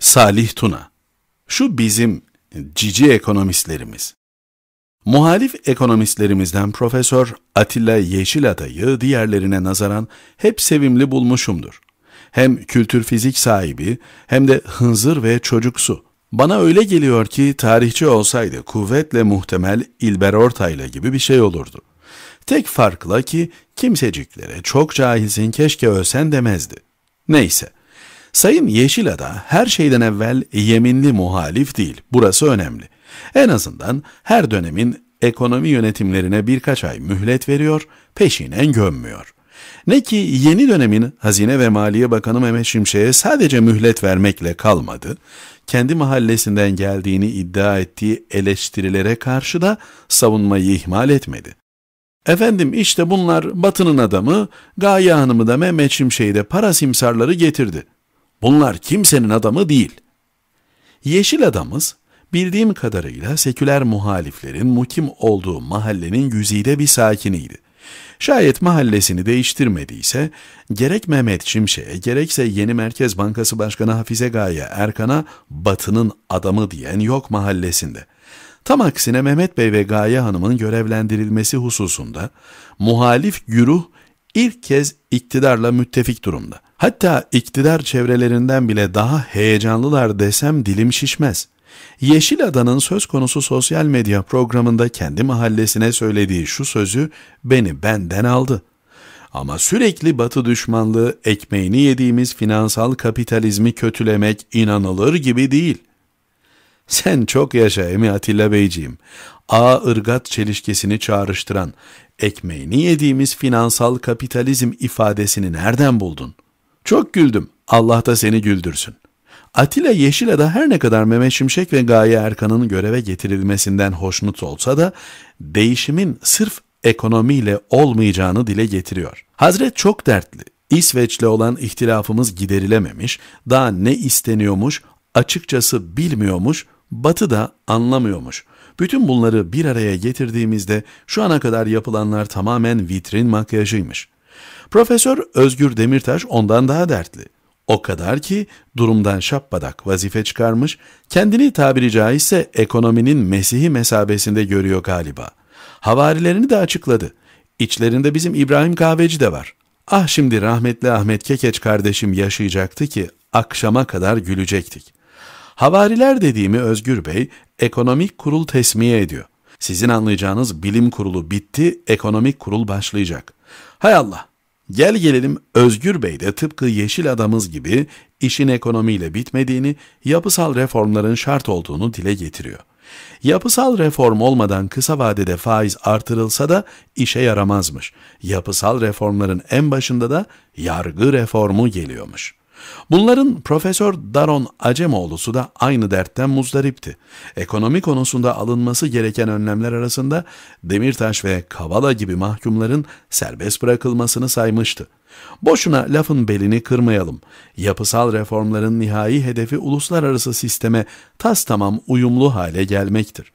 Salih Tuna, şu bizim cici ekonomistlerimiz. Muhalif ekonomistlerimizden Profesör Atilla Yeşilada'yı diğerlerine nazaran hep sevimli bulmuşumdur. Hem kültür fizik sahibi hem de hınzır ve çocuksu. Bana öyle geliyor ki tarihçi olsaydı kuvvetle muhtemel İlber Ortaylı gibi bir şey olurdu. Tek farkla ki kimseciklere çok cahilsin keşke ölsen demezdi. Neyse Sayın Yeşilada her şeyden evvel yeminli muhalif değil. Burası önemli. En azından her dönemin ekonomi yönetimlerine birkaç ay mühlet veriyor, peşinen gömmüyor. Ne ki yeni dönemin Hazine ve Maliye Bakanı Mehmet Şimşek'e sadece mühlet vermekle kalmadı, kendi mahallesinden geldiğini iddia ettiği eleştirilere karşı da savunmayı ihmal etmedi. Efendim işte bunlar Batı'nın adamı, Gaye Hanım'ı da Mehmet Şimşek'i de para simsarları getirdi. Bunlar kimsenin adamı değil. Yeşil adamız bildiğim kadarıyla seküler muhaliflerin mukim olduğu mahallenin güzide bir sakiniydi. Şayet mahallesini değiştirmediyse gerek Mehmet Şimşek'e gerekse yeni Merkez Bankası Başkanı Hafize Gaye Erkan'a Batı'nın adamı diyen yok mahallesinde. Tam aksine Mehmet Bey ve Gaye Hanım'ın görevlendirilmesi hususunda muhalif güruh ilk kez iktidarla müttefik durumda. Hatta iktidar çevrelerinden bile daha heyecanlılar desem dilim şişmez. Yeşil Adan'ın söz konusu sosyal medya programında kendi mahallesine söylediği şu sözü beni benden aldı. Ama sürekli batı düşmanlığı, ekmeğini yediğimiz finansal kapitalizmi kötülemek inanılır gibi değil. Sen çok yaşa Emi Atilla Beyciğim. A ırgat çelişkisini çağrıştıran ekmeğini yediğimiz finansal kapitalizm ifadesini nereden buldun? Çok güldüm. Allah da seni güldürsün. Atilla Yeşil'e de her ne kadar Mehmet Şimşek ve Gaye Erkan'ın göreve getirilmesinden hoşnut olsa da değişimin sırf ekonomiyle olmayacağını dile getiriyor. Hazret çok dertli. İsveç'le olan ihtilafımız giderilememiş, daha ne isteniyormuş, açıkçası bilmiyormuş, Batı da anlamıyormuş. Bütün bunları bir araya getirdiğimizde şu ana kadar yapılanlar tamamen vitrin makyajıymış. Profesör Özgür Demirtaş ondan daha dertli. O kadar ki durumdan şappadak vazife çıkarmış, kendini tabiri caizse ekonominin Mesih'i mesabesinde görüyor galiba. Havarilerini de açıkladı. İçlerinde bizim İbrahim Kahveci de var. Ah şimdi rahmetli Ahmet Kekeç kardeşim yaşayacaktı ki akşama kadar gülecektik. Havariler dediğimi Özgür Bey ekonomik kurul tesmiye ediyor. Sizin anlayacağınız bilim kurulu bitti, ekonomik kurul başlayacak. Hay Allah! Gel gelelim Özgür Bey de tıpkı Yeşil Adamız gibi işin ekonomiyle bitmediğini, yapısal reformların şart olduğunu dile getiriyor. Yapısal reform olmadan kısa vadede faiz artırılsa da işe yaramazmış. Yapısal reformların en başında da yargı reformu geliyormuş.'' Bunların Profesör Daron Acemoğlu'su da aynı dertten muzdaripti. Ekonomi konusunda alınması gereken önlemler arasında Demirtaş ve Kavala gibi mahkumların serbest bırakılmasını saymıştı. Boşuna lafın belini kırmayalım. Yapısal reformların nihai hedefi uluslararası sisteme tas tamam uyumlu hale gelmektir.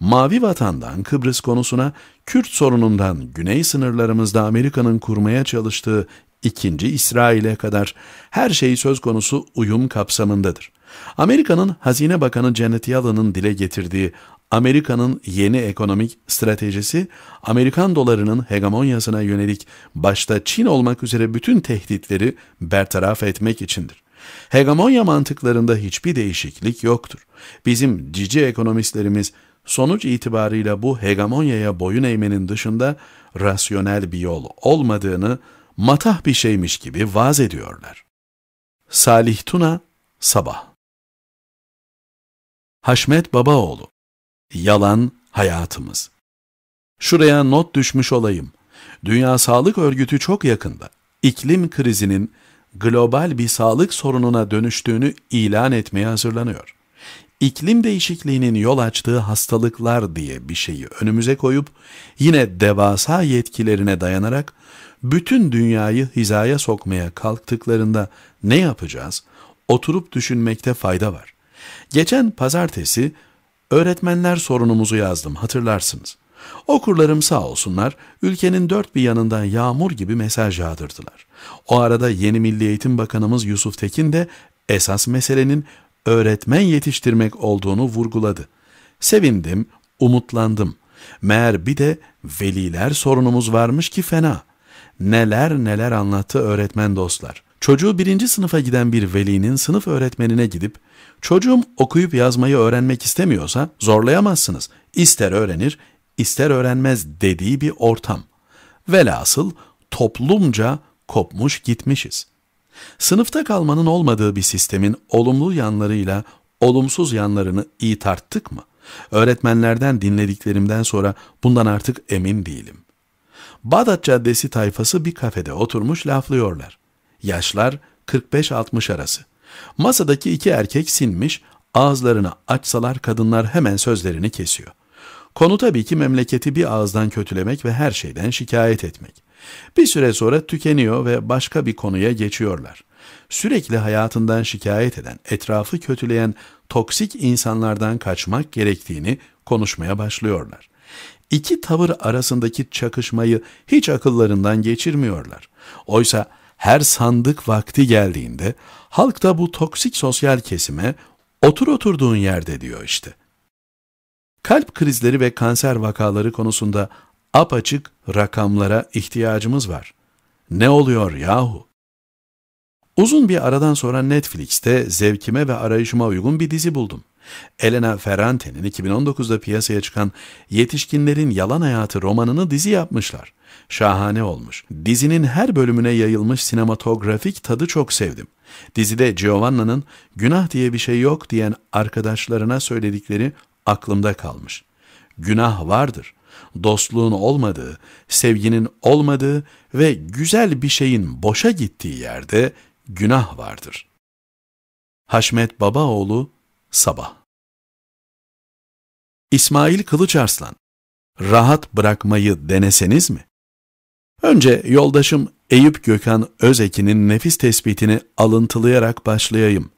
Mavi vatandan Kıbrıs konusuna, Kürt sorunundan güney sınırlarımızda Amerika'nın kurmaya çalıştığı 2. İsrail'e kadar her şey söz konusu uyum kapsamındadır. Amerika'nın Hazine Bakanı Janet Yellen'ın dile getirdiği Amerika'nın yeni ekonomik stratejisi, Amerikan dolarının hegemonyasına yönelik başta Çin olmak üzere bütün tehditleri bertaraf etmek içindir. Hegemonya mantıklarında hiçbir değişiklik yoktur. Bizim cici ekonomistlerimiz sonuç itibarıyla bu hegemonyaya boyun eğmenin dışında rasyonel bir yol olmadığını matah bir şeymiş gibi vaz ediyorlar. Salih Tuna, Sabah Haşmet Babaoğlu Yalan Hayatımız Şuraya not düşmüş olayım. Dünya Sağlık Örgütü çok yakında iklim krizinin global bir sağlık sorununa dönüştüğünü ilan etmeye hazırlanıyor. İklim değişikliğinin yol açtığı hastalıklar diye bir şeyi önümüze koyup yine devasa yetkilerine dayanarak bütün dünyayı hizaya sokmaya kalktıklarında ne yapacağız? Oturup düşünmekte fayda var. Geçen pazartesi öğretmenler sorunumuzu yazdım hatırlarsınız. Okurlarım sağ olsunlar ülkenin dört bir yanından yağmur gibi mesaj yağdırdılar. O arada yeni Milli Eğitim Bakanımız Yusuf Tekin de esas meselenin öğretmen yetiştirmek olduğunu vurguladı. Sevindim, umutlandım. Meğer bir de veliler sorunumuz varmış ki fena neler neler anlattı öğretmen dostlar. Çocuğu birinci sınıfa giden bir velinin sınıf öğretmenine gidip çocuğum okuyup yazmayı öğrenmek istemiyorsa zorlayamazsınız. İster öğrenir, ister öğrenmez dediği bir ortam. Velhasıl toplumca kopmuş gitmişiz. Sınıfta kalmanın olmadığı bir sistemin olumlu yanlarıyla olumsuz yanlarını iyi tarttık mı? Öğretmenlerden dinlediklerimden sonra bundan artık emin değilim. Bağdat Caddesi tayfası bir kafede oturmuş laflıyorlar. Yaşlar 45-60 arası. Masadaki iki erkek sinmiş, ağızlarını açsalar kadınlar hemen sözlerini kesiyor. Konu tabii ki memleketi bir ağızdan kötülemek ve her şeyden şikayet etmek. Bir süre sonra tükeniyor ve başka bir konuya geçiyorlar. Sürekli hayatından şikayet eden, etrafı kötüleyen toksik insanlardan kaçmak gerektiğini konuşmaya başlıyorlar iki tavır arasındaki çakışmayı hiç akıllarından geçirmiyorlar. Oysa her sandık vakti geldiğinde halk da bu toksik sosyal kesime otur oturduğun yerde diyor işte. Kalp krizleri ve kanser vakaları konusunda apaçık rakamlara ihtiyacımız var. Ne oluyor yahu? Uzun bir aradan sonra Netflix'te zevkime ve arayışıma uygun bir dizi buldum. Elena Ferrante'nin 2019'da piyasaya çıkan Yetişkinlerin Yalan Hayatı romanını dizi yapmışlar. Şahane olmuş. Dizinin her bölümüne yayılmış sinematografik tadı çok sevdim. Dizide Giovanna'nın günah diye bir şey yok diyen arkadaşlarına söyledikleri aklımda kalmış. Günah vardır. Dostluğun olmadığı, sevginin olmadığı ve güzel bir şeyin boşa gittiği yerde günah vardır. Haşmet Babaoğlu Sabah İsmail Kılıç Arslan, rahat bırakmayı deneseniz mi? Önce yoldaşım Eyüp Gökhan Özekin'in nefis tespitini alıntılayarak başlayayım.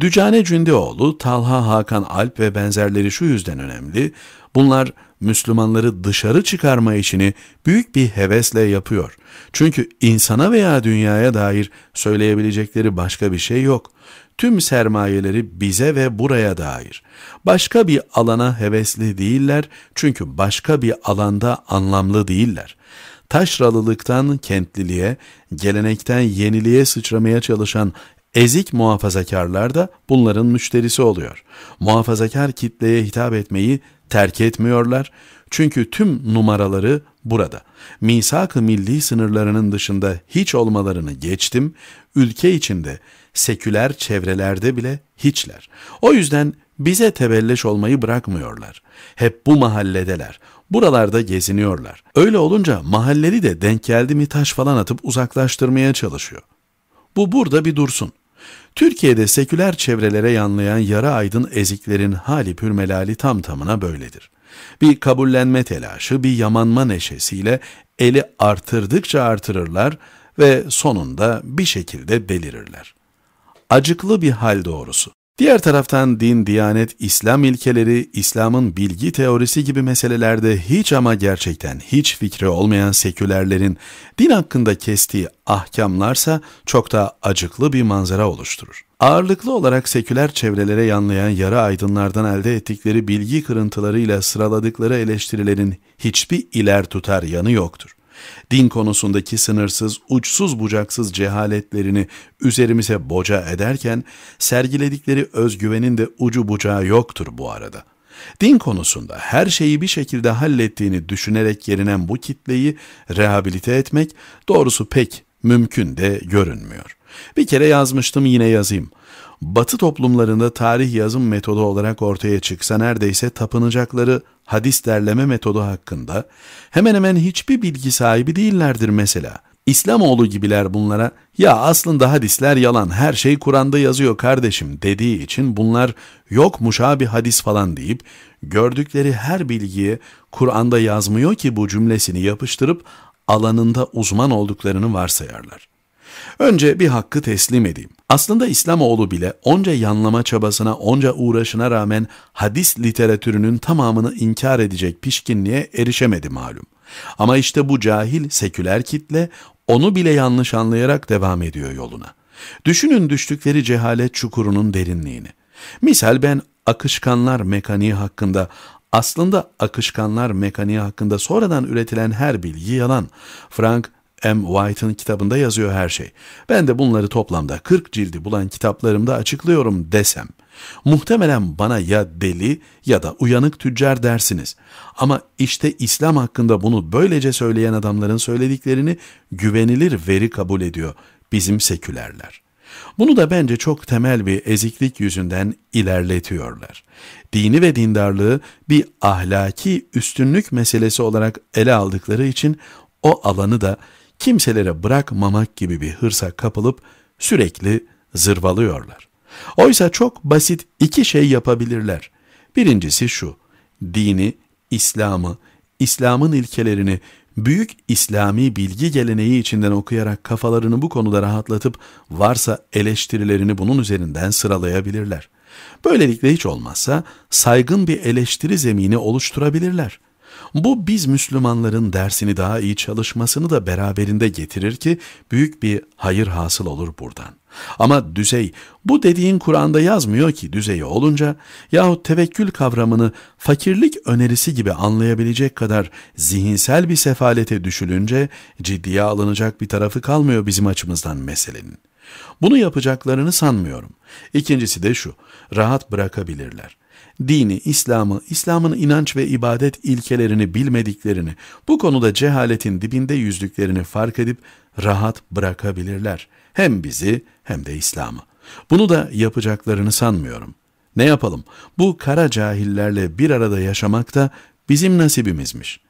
Dücane Cündeoğlu, Talha Hakan Alp ve benzerleri şu yüzden önemli, bunlar Müslümanları dışarı çıkarma işini büyük bir hevesle yapıyor. Çünkü insana veya dünyaya dair söyleyebilecekleri başka bir şey yok tüm sermayeleri bize ve buraya dair. Başka bir alana hevesli değiller çünkü başka bir alanda anlamlı değiller. Taşralılıktan kentliliğe, gelenekten yeniliğe sıçramaya çalışan Ezik muhafazakarlar da bunların müşterisi oluyor. Muhafazakar kitleye hitap etmeyi terk etmiyorlar. Çünkü tüm numaraları burada. Misak-ı milli sınırlarının dışında hiç olmalarını geçtim, ülke içinde, seküler çevrelerde bile hiçler. O yüzden bize tebelleş olmayı bırakmıyorlar. Hep bu mahalledeler. Buralarda geziniyorlar. Öyle olunca mahalleli de denk geldi mi taş falan atıp uzaklaştırmaya çalışıyor. Bu burada bir dursun. Türkiye'de seküler çevrelere yanlayan yara aydın eziklerin hali pürmelali tam tamına böyledir. Bir kabullenme telaşı, bir yamanma neşesiyle eli artırdıkça artırırlar ve sonunda bir şekilde delirirler. Acıklı bir hal doğrusu. Diğer taraftan din, diyanet, İslam ilkeleri, İslam'ın bilgi teorisi gibi meselelerde hiç ama gerçekten hiç fikri olmayan sekülerlerin din hakkında kestiği ahkamlarsa çok daha acıklı bir manzara oluşturur. Ağırlıklı olarak seküler çevrelere yanlayan yara aydınlardan elde ettikleri bilgi kırıntılarıyla sıraladıkları eleştirilerin hiçbir iler tutar yanı yoktur. Din konusundaki sınırsız, uçsuz bucaksız cehaletlerini üzerimize boca ederken sergiledikleri özgüvenin de ucu bucağı yoktur bu arada. Din konusunda her şeyi bir şekilde hallettiğini düşünerek yerinen bu kitleyi rehabilite etmek doğrusu pek mümkün de görünmüyor. Bir kere yazmıştım yine yazayım. Batı toplumlarında tarih yazım metodu olarak ortaya çıksa neredeyse tapınacakları hadis derleme metodu hakkında hemen hemen hiçbir bilgi sahibi değillerdir mesela. İslamoğlu gibiler bunlara ya aslında hadisler yalan her şey Kur'an'da yazıyor kardeşim dediği için bunlar yok muşabi hadis falan deyip gördükleri her bilgiyi Kur'an'da yazmıyor ki bu cümlesini yapıştırıp alanında uzman olduklarını varsayarlar. Önce bir hakkı teslim edeyim. Aslında İslamoğlu bile onca yanlama çabasına, onca uğraşına rağmen hadis literatürünün tamamını inkar edecek pişkinliğe erişemedi malum. Ama işte bu cahil seküler kitle onu bile yanlış anlayarak devam ediyor yoluna. Düşünün düştükleri cehalet çukurunun derinliğini. Misal ben akışkanlar mekaniği hakkında aslında akışkanlar mekaniği hakkında sonradan üretilen her bilgi yalan. Frank M. White'ın kitabında yazıyor her şey. Ben de bunları toplamda 40 cildi bulan kitaplarımda açıklıyorum desem. Muhtemelen bana ya deli ya da uyanık tüccar dersiniz. Ama işte İslam hakkında bunu böylece söyleyen adamların söylediklerini güvenilir veri kabul ediyor bizim sekülerler. Bunu da bence çok temel bir eziklik yüzünden ilerletiyorlar. Dini ve dindarlığı bir ahlaki üstünlük meselesi olarak ele aldıkları için o alanı da kimselere bırakmamak gibi bir hırsa kapılıp sürekli zırvalıyorlar. Oysa çok basit iki şey yapabilirler. Birincisi şu, dini, İslam'ı, İslam'ın ilkelerini büyük İslami bilgi geleneği içinden okuyarak kafalarını bu konuda rahatlatıp varsa eleştirilerini bunun üzerinden sıralayabilirler. Böylelikle hiç olmazsa saygın bir eleştiri zemini oluşturabilirler. Bu biz Müslümanların dersini daha iyi çalışmasını da beraberinde getirir ki büyük bir hayır hasıl olur buradan. Ama düzey, bu dediğin Kur'an'da yazmıyor ki düzeyi olunca yahut tevekkül kavramını fakirlik önerisi gibi anlayabilecek kadar zihinsel bir sefalete düşülünce ciddiye alınacak bir tarafı kalmıyor bizim açımızdan meselenin. Bunu yapacaklarını sanmıyorum. İkincisi de şu, rahat bırakabilirler dini, İslam'ı, İslam'ın inanç ve ibadet ilkelerini bilmediklerini, bu konuda cehaletin dibinde yüzdüklerini fark edip rahat bırakabilirler. Hem bizi hem de İslam'ı. Bunu da yapacaklarını sanmıyorum. Ne yapalım? Bu kara cahillerle bir arada yaşamak da bizim nasibimizmiş.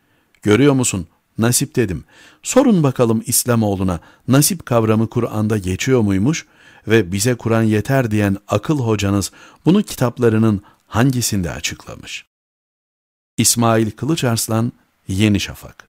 Görüyor musun? Nasip dedim. Sorun bakalım İslamoğlu'na nasip kavramı Kur'an'da geçiyor muymuş ve bize Kur'an yeter diyen akıl hocanız bunu kitaplarının hangisinde açıklamış? İsmail Kılıçarslan, Yeni Şafak